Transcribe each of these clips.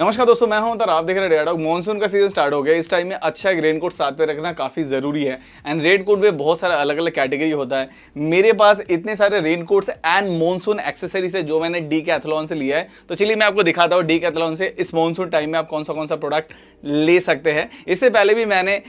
नमस्कार दोस्तों मैं हूं आप देख रहे हैं रेडाडॉग मॉनसून का सीजन स्टार्ट हो गया इस टाइम में अच्छा एक रेन कोट साथ में रखना काफ़ी ज़रूरी है एंड रेन कोट में बहुत सारा अलग अलग कैटेगरी होता है मेरे पास इतने सारे rain coats and monsoon accessories है जो मैंने डी कैथलॉन से लिया है तो चलिए मैं आपको दिखाता हूँ डी कैथलॉन से इस मानसून टाइम में आप कौन सा कौन सा प्रोडक्ट ले सकते हैं इससे पहले भी मैंने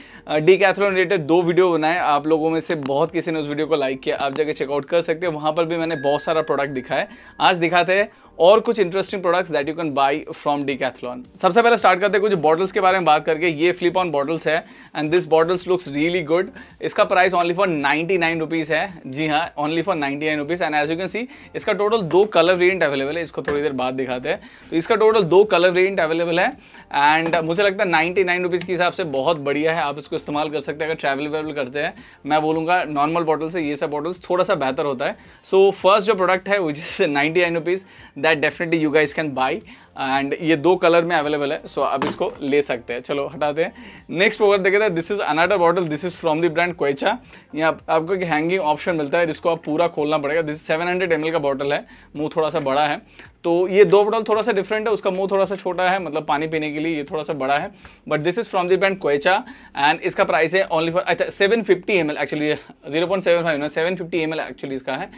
डी कैथलॉन रिलेटेड दो वीडियो बनाए आप लोगों में से बहुत किसी ने उस वीडियो को लाइक किया आप जाके चेकआउट कर सकते हैं वहाँ पर भी मैंने बहुत सारा प्रोडक्ट दिखाया आज दिखाते हैं और कुछ interesting products that you can buy from Decathlon सबसे पहले स्टार्ट करते हैं कुछ बॉटल्स के बारे में बात करके ये फ्लिप ऑन बॉटल्स है and this bottles looks really good इसका price only for ninety nine rupees है जी हाँ only for ninety nine rupees and as you can see इसका टोटल दो कलर वेरियंट अवेलेबल है इसको थोड़ी देर बाद दिखाते हैं तो इसका टोटल दो कलर वेरियंट अवेलेबल है एंड मुझे लगता है नाइन्टी नाइन रुपीज़ के हिसाब से बहुत बढ़िया है आप इसको इस्तेमाल कर सकते हैं अगर ट्रैवल वेवल करते हैं मैं बोलूँगा नॉर्मल बॉटल से ये सब बॉटल्स थोड़ा सा बेहतर होता है सो फर्स्ट जो प्रोडक्ट है which is ninety nine rupees that definitely you guys can buy and ये दो कलर में अवेलेबल है सो आप इसको ले सकते हैं चलो हटाते हैं नेक्स्ट प्रोडक्ट देखे थे this is another bottle this is from the brand Quechua यहाँ आपको एक हैंगिंग ऑप्शन मिलता है जिसको आप पूरा खोलना पड़ेगा दिस सेवन हंड्रेड का बॉटल है मुँह थोड़ा सा बड़ा है तो ये दो बॉटल थोड़ा सा डिफरेंट है उसका मुंह थोड़ा सा छोटा है मतलब पानी पीने के लिए ये थोड़ा सा बड़ा है but this is from the brand Quechua and इसका प्राइस है ओनली फॉर अच्छा seven fifty M L actually zero point seven five seven fifty M L actually इसका है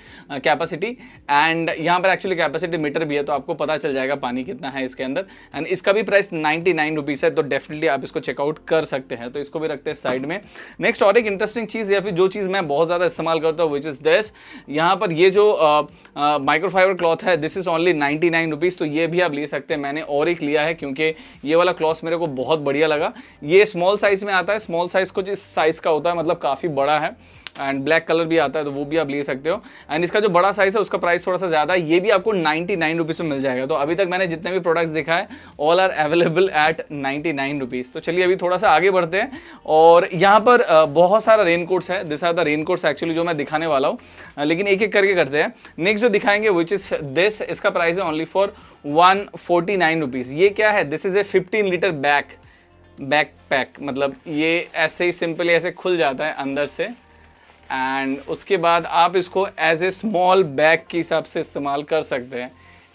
कैपेसिटी uh, एंड यहाँ पर एक्चुअली कैपेसिटी मीटर भी है तो आपको पता चल जाएगा पानी कितना कितना है इसके अंदर एंड इसका भी प्राइस नाइनटी नाइन रुपीज़ है तो डेफिनेटली आप इसको चेकआउट कर सकते हैं तो इसको भी रखते हैं साइड में नेक्स्ट और एक इंटरेस्टिंग चीज़ या फिर जो चीज़ मैं बहुत ज़्यादा इस्तेमाल करता हूँ विच इज़ दस यहाँ पर ये जो माइक्रोफाइबर uh, क्लॉथ uh, है this is only ninety nine तो ये भी आप ले सकते हैं मैंने और एक लिया है क्योंकि ये वाला क्लॉथ मेरे को बहुत बढ़िया लगा ये स्मॉल साइज़ में आता है स्मॉल साइज़ कुछ इस साइज़ का होता है मतलब काफ़ी बड़ा है एंड ब्लैक कलर भी आता है तो वो भी आप ले सकते हो एंड इसका जो बड़ा साइज़ है उसका प्राइस थोड़ा सा ज़्यादा है ये भी आपको नाइन्टी नाइन रुपीज़ में मिल जाएगा तो अभी तक मैंने जितने भी प्रोडक्ट्स है all are available at ninety nine rupees तो चलिए अभी थोड़ा सा आगे बढ़ते हैं और यहाँ पर बहुत सारा रेन कोट्स है this are the rain coats actually जो मैं दिखाने वाला हूँ लेकिन एक एक करके करते हैं नेक्स्ट जो दिखाएंगे विच इज़ दिस इसका प्राइस है only for one forty nine rupees ये क्या है this is a fifteen litre back back pack मतलब ये ऐसे ही सिंपली ऐसे खुल जाता है अंदर से एंड उसके बाद आप इसको एज ए स्मॉल बैग के हिसाब से इस्तेमाल कर सकते हैं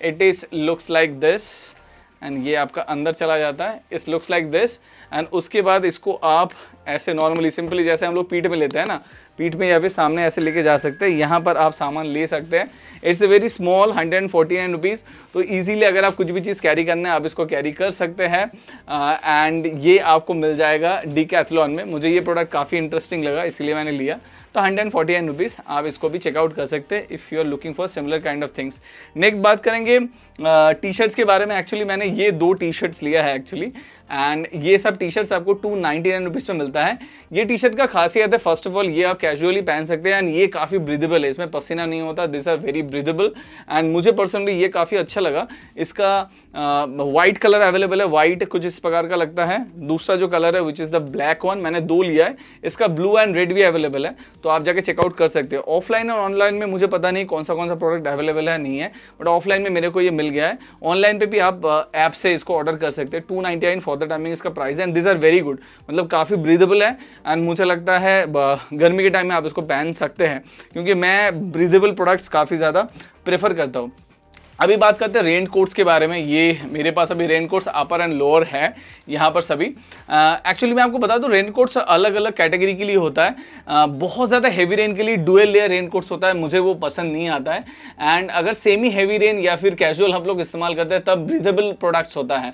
it is looks like this and ये आपका अंदर चला जाता है इस लुक्स लाइक दिस एंड उसके बाद इसको आप ऐसे नॉर्मली सिंपली जैसे हम लोग पीठ में लेते हैं ना पीठ में या फिर सामने ऐसे लेके जा सकते हैं यहाँ पर आप सामान ले सकते हैं it's a very small hundred and forty nine rupees तो ईजिली अगर आप कुछ भी चीज़ कैरी करना है आप इसको कैरी कर सकते हैं एंड ये आपको मिल जाएगा डी कैथलॉन में मुझे ये प्रोडक्ट काफ़ी इंटरेस्टिंग लगा इसलिए मैंने लिया तो hundred and forty nine rupees आप इसको भी चेकआउट कर सकते हैं if you are looking for similar kind of things next बात करेंगे टी शर्ट्स के बारे में एक्चुअली मैंने ये दो टी शर्ट्स लिया है एक्चुअली एंड ये सब टी शर्ट्स आपको टू नाइनटी नाइन रुपीज़ में मिलता है ये टी शर्ट का खासियत है फर्स्ट ऑफ ऑल ये आप कैजुअली पहन सकते हैं एंड ये काफ़ी ब्रिदेबल है इसमें पसीना नहीं होता this are very breathable and मुझे पर्सनली ये काफ़ी अच्छा लगा इसका वाइट कलर अवेलेबल है वाइट कुछ इस प्रकार का लगता है दूसरा जो कलर है which is the black one मैंने दो लिया है इसका ब्लू एंड रेड भी अवेलेबल है तो आप जाके चेकआउट कर सकते हो ऑफलाइन और ऑनलाइन में मुझे पता नहीं कौन सा कौन सा प्रोडक्ट अवेलेबल है नहीं है बट ऑफलाइन में मेरे को ये मिल गया है ऑनलाइन पर भी आप ऐप से इसको ऑर्डर कर सकते हैं two nine for the timing इसका प्राइस है and this are very good मतलब काफ़ी ब्रीदेबल है एंड मुझे लगता है गर्मी के टाइम में आप इसको पहन सकते हैं क्योंकि मैं ब्रीदेबल प्रोडक्ट्स काफ़ी ज़्यादा प्रेफर करता हूँ अभी बात करते हैं रेन कोट्स के बारे में ये मेरे पास अभी rain coats upper and lower है यहाँ पर सभी एक्चुअली मैं आपको बता दूँ रेन कोट्स अलग अलग कैटेगरी के लिए होता है आ, बहुत ज़्यादा हैवी रेन के लिए डुअल लेयर रेन कोट्स होता है मुझे वो पसंद नहीं आता है एंड अगर सेमी हैवी रेन या फिर कैजुअल हम लोग इस्तेमाल करते हैं तब ब्रीदेबल प्रोडक्ट्स होता है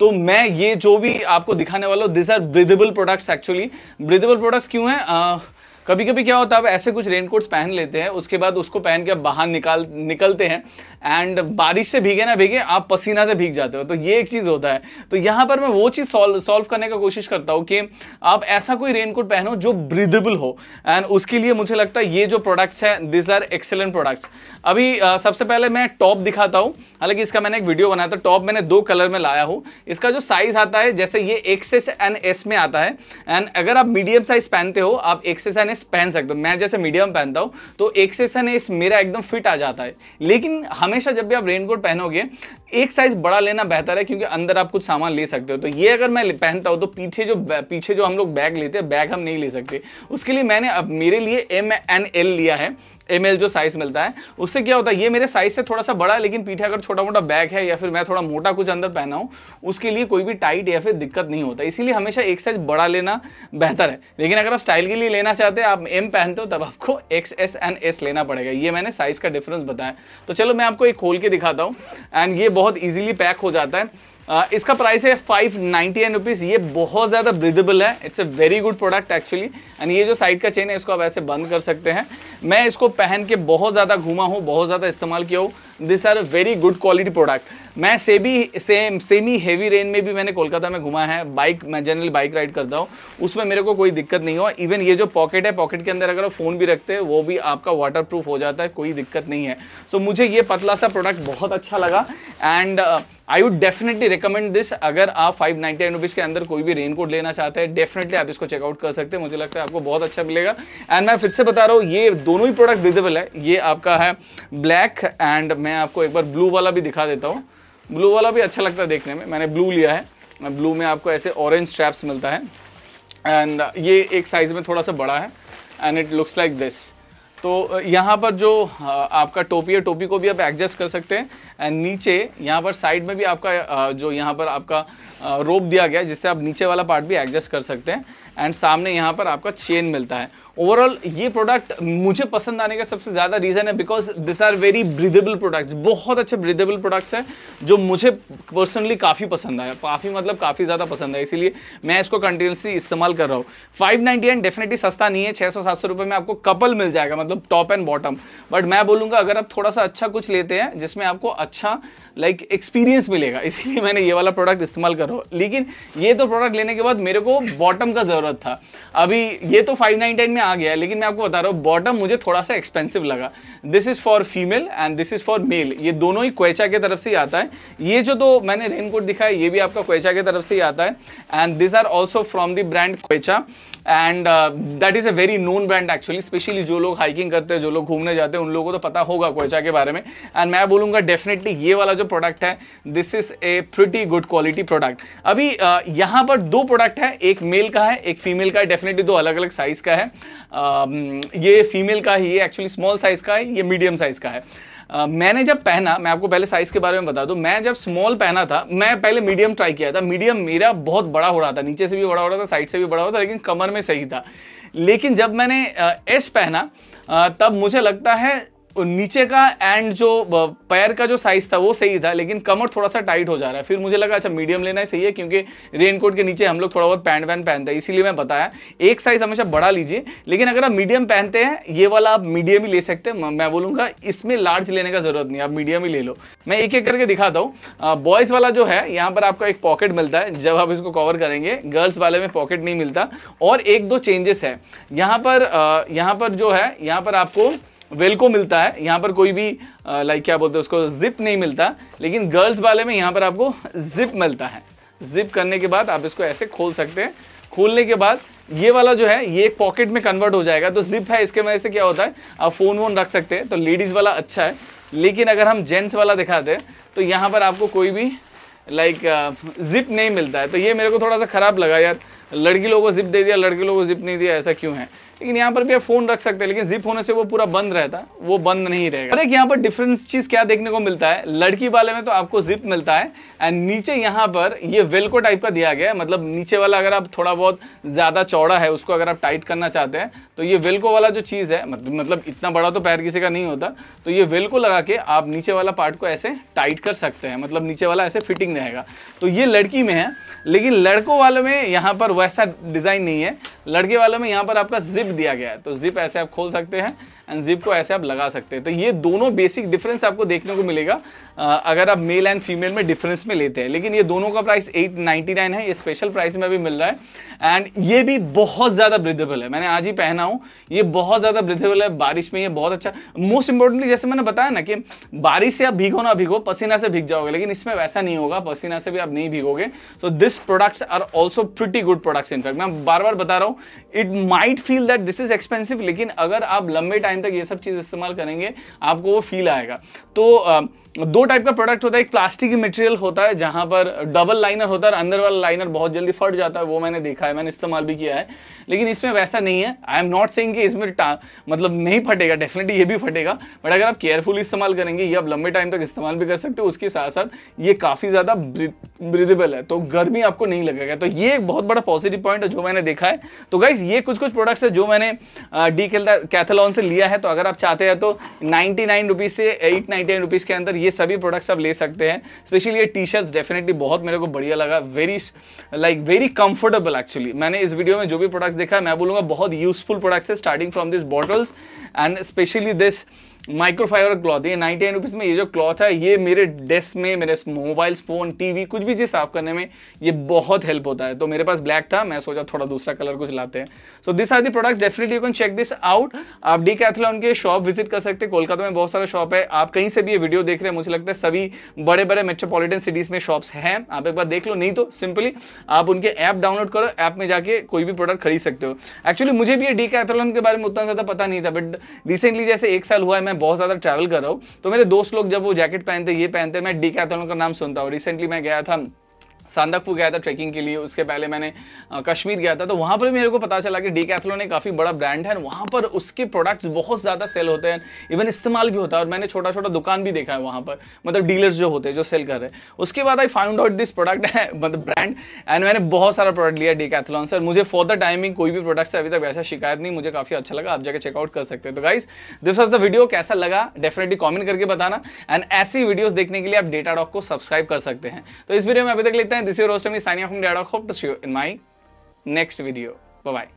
तो मैं ये जो भी आपको दिखाने वाला हूँ this are breathable products actually breathable products क्यों हैं कभी कभी क्या होता है आप ऐसे कुछ रेनकोट्स पहन लेते हैं उसके बाद उसको पहन के आप बाहर निकाल निकलते हैं एंड बारिश से भीगे ना भीगे आप पसीना से भीग जाते हो तो ये एक चीज़ होता है तो यहाँ पर मैं वो चीज़ सॉल्व सॉल्व करने का कोशिश करता हूँ कि आप ऐसा कोई रेनकोट पहनो जो ब्रिदेबल हो एंड उसके लिए मुझे लगता है ये जो प्रोडक्ट्स हैं दिस आर एक्सेलेंट प्रोडक्ट्स अभी आ, सबसे पहले मैं टॉप दिखाता हूँ हालांकि इसका मैंने एक वीडियो बनाया था टॉप मैंने दो कलर में लाया हूँ इसका जो साइज़ आता है जैसे ये एक्सेस एंड एस में आता है एंड अगर आप मीडियम साइज़ पहनते हो आप एक्सेस एंड मैं पहन सकता हूँ मैं जैसे मीडियम पहनता हूँ तो एक सेशन इस मेरा एकदम फिट आ जाता है लेकिन हमेशा जब भी आप रेनकोट पहनोगे एक साइज बड़ा लेना बेहतर है क्योंकि अंदर आप कुछ सामान ले सकते हो तो ये अगर मैं पहनता हूँ तो पीछे जो पीछे जो हम लोग बैग लेते हैं बैग हम नहीं ले सकते उसके लिए मैंने अब मेरे लिए एम एन एल लिया है एम जो साइज मिलता है उससे क्या होता है ये मेरे साइज से थोड़ा सा बड़ा है लेकिन पीठे अगर छोटा मोटा बैग है या फिर मैं थोड़ा मोटा कुछ अंदर पहना हूँ उसके लिए कोई भी टाइट या फिर दिक्कत नहीं होता इसीलिए हमेशा एक साइज बड़ा लेना बेहतर है लेकिन अगर आप स्टाइल के लिए लेना चाहते हैं आप एम पहनते हो तब आपको एक्स एस एंड एस लेना पड़ेगा ये मैंने साइज का डिफरेंस बताया तो चलो मैं आपको एक खोल के दिखाता हूँ एंड ये बहुत ईजिली पैक हो जाता है Uh, इसका प्राइस है फाइव नाइन्टी नाइन रुपीज़ ये बहुत ज़्यादा ब्रिदेबल है it's a very good product actually and ये जो साइड का चेन है इसको आप ऐसे बंद कर सकते हैं मैं इसको पहन के बहुत ज़्यादा घूमा हूँ बहुत ज़्यादा इस्तेमाल किया हूँ this are a very good quality product मैं सेबी सेम सेमी हेवी रेन में भी मैंने कोलकाता में घूमा है बाइक मैं जनरली बाइक राइड करता हूँ उसमें मेरे को कोई दिक्कत नहीं हुआ इवन ये जो पॉकेट है पॉकेट के अंदर अगर आप फ़ोन भी रखते हैं वो भी आपका वाटर प्रूफ हो जाता है कोई दिक्कत नहीं है सो so, मुझे ये पतला सा प्रोडक्ट बहुत अच्छा लगा and uh, I would definitely recommend this अगर आप फाइव नाइन्टी नाइन के अंदर कोई भी रेन कोट लेना चाहते हैं डेफिनेटली आप इसको चेकआउट कर सकते हैं मुझे लगता है आपको बहुत अच्छा मिलेगा एंड मैं फिर से बता रहा हूँ ये दोनों ही प्रोडक्ट विजिबल है ये आपका है ब्लैक एंड मैं आपको एक बार ब्लू वाला भी दिखा देता हूँ ब्लू वाला भी अच्छा लगता है देखने में मैंने ब्लू लिया है ब्लू में आपको ऐसे ऑरेंज स्ट्रैप्स मिलता है एंड ये एक साइज़ में थोड़ा सा बड़ा है and it looks like this तो यहाँ पर जो आपका टोपी है टोपी को भी आप एडजस्ट कर सकते हैं एंड नीचे यहाँ पर साइड में भी आपका जो यहाँ पर आपका रोप दिया गया है जिससे आप नीचे वाला पार्ट भी एडजस्ट कर सकते हैं एंड सामने यहाँ पर आपका चेन मिलता है ओवरऑल ये प्रोडक्ट मुझे पसंद आने का सबसे ज़्यादा रीज़न है because this are very breathable products बहुत अच्छे ब्रिदेबल प्रोडक्ट्स हैं जो मुझे पर्सनली काफ़ी पसंद आया काफ़ी मतलब काफ़ी ज़्यादा पसंद है इसीलिए मैं इसको कंटिन्यूसली इस्तेमाल कर रहा हूँ फाइव डेफिनेटली सस्ता नहीं है छः सौ सात सौ रुपये में आपको कपल मिल जाएगा मतलब टॉप एंड बॉटम बट मैं बोलूँगा अगर आप थोड़ा सा अच्छा कुछ लेते हैं जिसमें आपको अच्छा लाइक like, एक्सपीरियंस मिलेगा इसीलिए मैंने ये वाला प्रोडक्ट इस्तेमाल कर रहा हूँ लेकिन ये तो प्रोडक्ट लेने के बाद मेरे को बॉटम का ज़रूरत था अभी ये तो फाइव में आ गया है लेकिन मैं आपको बता रहा हूँ बॉटम मुझे थोड़ा सा एक्सपेंसिव लगा this is for female and this is for male ये दोनों ही क्वेचा के तरफ से ही आता है ये जो तो मैंने रेनकोट दिखाया ये भी आपका क्वेचा के तरफ से ही आता है and this are also from the brand Quechua and that is a very known brand actually specially जो लोग हाइकिंग करते हैं जो लोग घूमने जाते हैं उन लोगों को तो पता होगा कोयचा के बारे में एंड मैं बोलूँगा डेफिनेटली ये वाला जो प्रोडक्ट है this is a pretty good quality product अभी uh, यहाँ पर दो प्रोडक्ट है एक मेल का है एक फीमेल का है डेफिनेटली दो अलग अलग साइज़ का है uh, ये फीमेल का ही ये एक्चुअली स्मॉल साइज़ का है ये मीडियम साइज़ का है मैंने जब पहना मैं आपको पहले साइज़ के बारे में बता दूँ मैं जब स्मॉल पहना था मैं पहले मीडियम ट्राई किया था मीडियम मेरा बहुत बड़ा हो रहा था नीचे से भी बड़ा हो रहा था साइड से भी बड़ा हो रहा था लेकिन कमर में सही था लेकिन जब मैंने एस पहना तब मुझे लगता है नीचे का एंड जो पैर का जो साइज था वो सही था लेकिन कमर थोड़ा सा टाइट हो जा रहा है फिर मुझे लगा अच्छा मीडियम लेना ही सही है क्योंकि रेनकोट के नीचे हम लोग थोड़ा बहुत पैंट वैन पहनते हैं इसीलिए मैं बताया एक साइज हमेशा बड़ा लीजिए लेकिन अगर आप मीडियम पहनते हैं ये वाला आप मीडियम ही ले सकते हैं मैं बोलूँगा इसमें लार्ज लेने का जरूरत नहीं आप मीडियम ही ले लो मैं एक एक करके दिखाता हूँ बॉयज़ वाला जो है यहाँ पर आपका एक पॉकेट मिलता है जब आप इसको कवर करेंगे गर्ल्स वाले में पॉकेट नहीं मिलता और एक दो चेंजेस है यहाँ पर यहाँ पर जो है यहाँ पर आपको वेलको मिलता है यहाँ पर कोई भी लाइक क्या बोलते हैं उसको जिप नहीं मिलता लेकिन गर्ल्स वाले में यहाँ पर आपको जिप मिलता है जिप करने के बाद आप इसको ऐसे खोल सकते हैं खोलने के बाद ये वाला जो है ये एक पॉकेट में कन्वर्ट हो जाएगा तो जिप है इसके वजह से क्या होता है आप फ़ोन वोन रख सकते हैं तो लेडीज़ वाला अच्छा है लेकिन अगर हम जेंट्स वाला दिखाते हैं तो यहाँ पर आपको कोई भी लाइक जिप नहीं मिलता है तो ये मेरे को थोड़ा सा ख़राब लगा यार लड़की लोगों को जिप दे दिया लड़के लोगों को जिप नहीं दिया ऐसा क्यों है लेकिन यहाँ पर भी आप फोन रख सकते हैं लेकिन जिप होने से वो पूरा बंद रहता है वो बंद नहीं रहेगा एक यहाँ पर डिफरेंस चीज क्या देखने को मिलता है लड़की वाले में तो आपको जिप मिलता है एंड नीचे यहाँ पर ये वेलको टाइप का दिया गया है मतलब नीचे वाला अगर आप थोड़ा बहुत ज्यादा चौड़ा है उसको अगर आप टाइट करना चाहते हैं तो ये वेलको वाला जो चीज है मतलब इतना बड़ा तो पैर किसी का नहीं होता तो ये वेलको लगा के आप नीचे वाला पार्ट को ऐसे टाइट कर सकते हैं मतलब नीचे वाला ऐसे फिटिंग रहेगा तो ये लड़की में है लेकिन लड़कों वाले में यहाँ पर वैसा डिज़ाइन नहीं है लड़के वालों में यहाँ पर आपका जिप दिया गया है तो जिप ऐसे आप खोल सकते हैं एंड जिप को ऐसे आप लगा सकते हैं तो ये दोनों बेसिक डिफरेंस आपको देखने को मिलेगा अगर आप मेल एंड फीमेल में डिफरेंस में लेते हैं लेकिन ये दोनों का प्राइस एट नाइन्टी नाइन है ये स्पेशल प्राइस में भी मिल रहा है एंड ये भी बहुत ज़्यादा ब्रिदेबल है मैंने आज ही पहना हूँ ये बहुत ज़्यादा ब्रिदेबल है बारिश में ये बहुत अच्छा मोस्ट इंपॉर्टेंटली जैसे मैंने बताया ना कि बारिश से आप भीगो ना भीगो पसीना से भीग जाओगे लेकिन इसमें वैसा नहीं होगा पसीना से भी आप नहीं भीगोगे so this products are also pretty good products in fact मैं बार बार बता रहा हूँ it might feel that this is expensive लेकिन अगर आप लंबे टाइम तक ये सब चीज़ इस्तेमाल करेंगे आपको वो फील आएगा तो uh, दो टाइप का प्रोडक्ट होता है एक प्लास्टिक मटेरियल होता है जहां पर डबल लाइनर होता है अंदर वाला लाइनर बहुत जल्दी फट जाता है वो मैंने देखा है मैंने इस्तेमाल भी किया है लेकिन इसमें वैसा नहीं है आई एम नॉट सेइंग कि इसमें मतलब नहीं फटेगा डेफिनेटली ये भी फटेगा बट अगर आप केयरफुल इस्तेमाल करेंगे ये आप लंबे टाइम तक इस्तेमाल भी कर सकते हो उसके साथ साथ ये काफ़ी ज़्यादा ब्रिदेबल है तो गर्मी आपको नहीं लगेगा तो ये एक बहुत बड़ा पॉजिटिव पॉइंट है जो मैंने देखा है तो गाइज ये कुछ कुछ प्रोडक्ट्स है जो मैंने डी कैथलॉन से लिया है तो अगर आप चाहते हैं तो नाइन्टी से एट नाइन्टी के अंदर ये ये सभी प्रोडक्ट्स आप ले सकते हैं स्पेशली ये टी शर्ट्स डेफिनेटली बहुत मेरे को बढ़िया लगा very like very comfortable actually मैंने इस वीडियो में जो भी प्रोडक्ट्स देखा मैं बोलूँगा बहुत यूजफुल प्रोडक्ट्स है starting from this bottles and specially this microfibre cloth ये नाइन्टी नाइन में ये जो क्लॉथ है ये मेरे डेस्क में मेरे मोबाइल फ़ोन टीवी कुछ भी चीज़ साफ़ करने में ये बहुत हेल्प होता है तो मेरे पास ब्लैक था मैं सोचा थोड़ा दूसरा कलर कुछ लाते हैं so this are the product definitely you can check this out आप डी कैथलॉन के शॉप विजिट कर सकते हैं कोलकाता में बहुत सारा शॉप है आप कहीं से भी ये वीडियो देख रहे हैं मुझे लगता है सभी बड़े बड़े मेट्रोपॉलिटन सिटीज़ में शॉप्स हैं आप एक बार देख लो नहीं तो सिंपली आप उनके ऐप डाउनलोड करो ऐप में जाके कोई भी प्रोडक्ट खरीद सकते हो एक्चुअली मुझे भी ये डी के बारे में उतना ज़्यादा पता नहीं था बट रिसेंटली जैसे एक साल हुआ है मैं मैं बहुत ज़्यादा ट्रैवल कर रहा हूँ तो मेरे दोस्त लोग जब वो जैकेट पहनते ये पहनते मैं डी का नाम सुनता हूँ रिसेंटली मैं गया था सांदकफू गया था ट्रैकिंग के लिए उसके पहले मैंने कश्मीर गया था तो वहाँ पर भी मेरे को पता चला कि डी कैथलोन एक काफ़ी बड़ा ब्रांड है वहाँ पर उसके प्रोडक्ट्स बहुत ज़्यादा सेल होते हैं इवन इस्तेमाल भी होता है और मैंने छोटा छोटा दुकान भी देखा है वहाँ पर मतलब डीलर्स जो होते हैं जो सेल कर रहे हैं उसके बाद I found out this product है मतलब ब्रांड एंड मैंने बहुत सारा प्रोडक्ट लिया डी कैथलॉन से मुझे फॉर द टाइमिंग कोई भी प्रोडक्ट से अभी तक वैसा शिकायत नहीं मुझे काफ़ी अच्छा लगा आप जाकर चेकआउट कर सकते हैं तो guys this was the video कैसा लगा डेफिनेटली कॉमेंट करके बताना एंड ऐसी वीडियोज़ देखने के लिए आप डेटा डॉक को सब्सक्राइब कर सकते हैं तो इस वीडियो में अभी तक लेते हैं हैं दिस योर रोस्टमी signing off dead off hope to see you in my next video bye bye